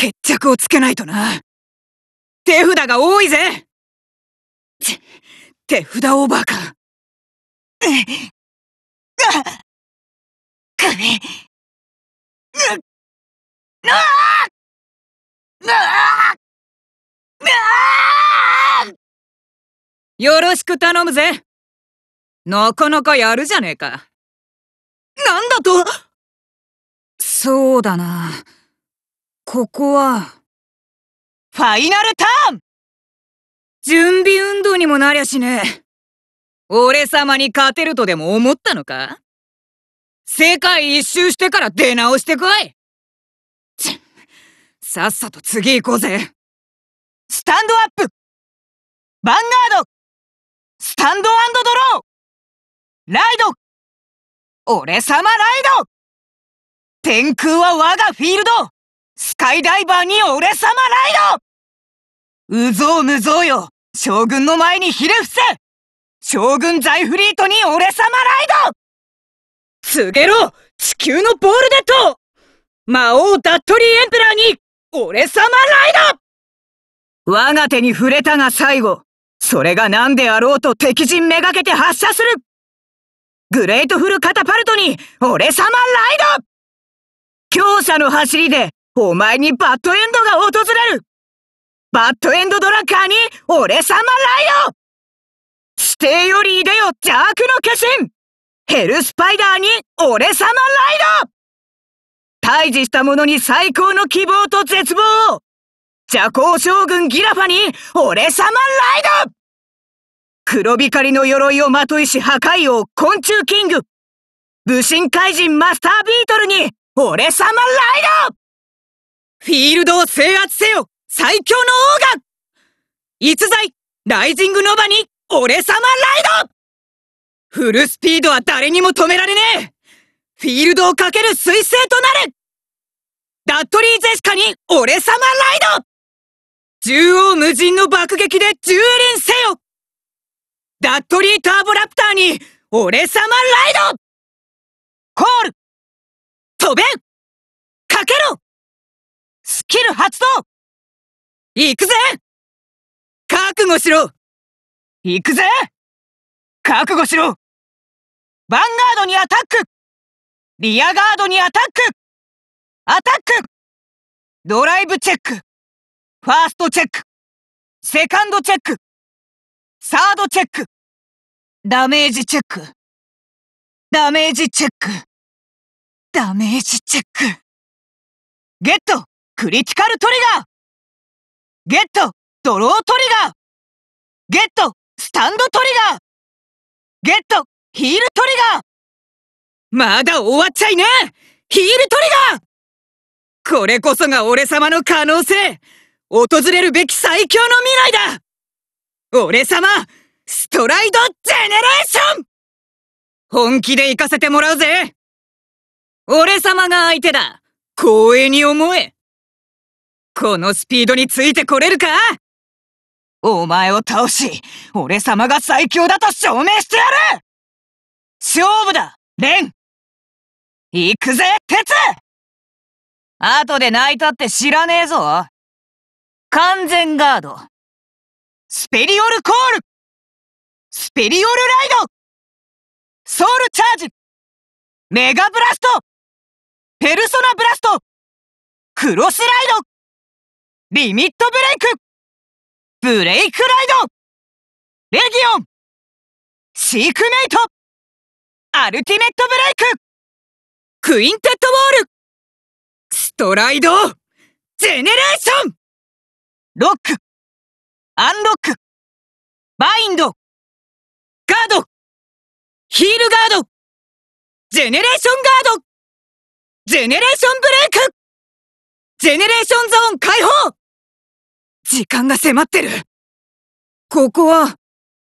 決着をつけないとな。手札が多いぜ手札オーバーか。くっ、なっ、よろしく頼むぜなかなかやるじゃねえか。なんだとそうだな。ここは。ファイナルターン準備運動にもなりゃしねえ。俺様に勝てるとでも思ったのか世界一周してから出直してこいさっさと次行こうぜスタンドアップヴァンガードスタンドドローライド俺様ライド天空は我がフィールドスカイダイバーに俺様ライドうぞうむぞうよ将軍の前にひれ伏せ将軍ザイフリートに俺様ライド告げろ地球のボールデッド魔王ダットリーエンペラーに俺様ライド我が手に触れたが最後それが何であろうと敵陣めがけて発射するグレートフルカタパルトに俺様ライド強者の走りでお前にバッドエンドが訪れるバッドエンドドラッカーに俺様ライオ指定よりいでよ邪悪の化身ヘルスパイダーに俺様ライド退治した者に最高の希望と絶望を邪行将軍ギラファに俺様ライド黒光の鎧をまといし破壊王昆虫キング武神怪人マスタービートルに俺様ライドフィールドを制圧せよ最強の王が逸材ライジングノバに俺様ライドフルスピードは誰にも止められねえフィールドをかける彗星となれダッドリー・ゼシカに俺様ライド縦横無尽の爆撃で蹂躙せよダッドリー・ターボラプターに俺様ライドコール飛べかけろキル発動行くぜ覚悟しろ行くぜ覚悟しろヴァンガードにアタックリアガードにアタックアタックドライブチェックファーストチェックセカンドチェックサードチェックダメージチェックダメージチェックダメージチェックゲットクリティカルトリガーゲットドロートリガーゲットスタンドトリガーゲットヒールトリガーまだ終わっちゃいねヒールトリガーこれこそが俺様の可能性訪れるべき最強の未来だ俺様ストライドジェネレーション本気で行かせてもらうぜ俺様が相手だ光栄に思えこのスピードについてこれるかお前を倒し、俺様が最強だと証明してやる勝負だ、レン行くぜ、鉄後で泣いたって知らねえぞ完全ガードスペリオルコールスペリオルライドソウルチャージメガブラストペルソナブラストクロスライドリミットブレイクブレイクライドレギオンシークメイトアルティメットブレイククインテッドウォールストライドジェネレーションロックアンロックバインドガードヒールガードジェネレーションガードジェネレーションブレイクジェネレーションゾーン解放時間が迫ってるここは